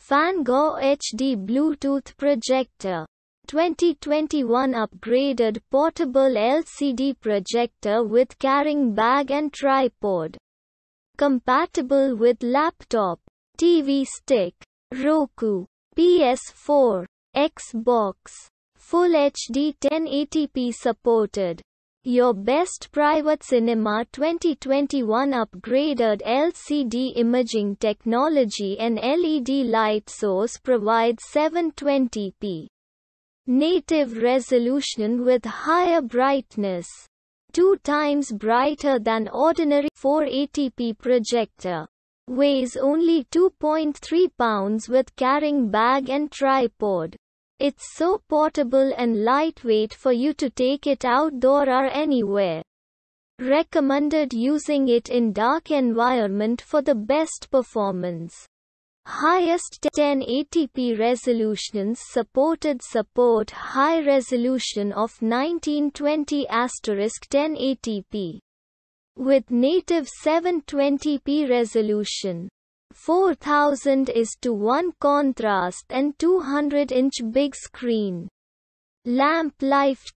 Fango HD Bluetooth projector. 2021 upgraded portable LCD projector with carrying bag and tripod. Compatible with laptop, TV stick, Roku, PS4, Xbox, Full HD 1080p supported. Your best private cinema 2021 upgraded LCD imaging technology and LED light source provides 720p native resolution with higher brightness. Two times brighter than ordinary 480p projector. Weighs only 2.3 pounds with carrying bag and tripod. It's so portable and lightweight for you to take it outdoor or anywhere. Recommended using it in dark environment for the best performance. Highest 1080p resolutions supported support high resolution of 1920 1080p with native 720p resolution. 4000 is to 1 contrast and 200 inch big screen. Lamp lifetime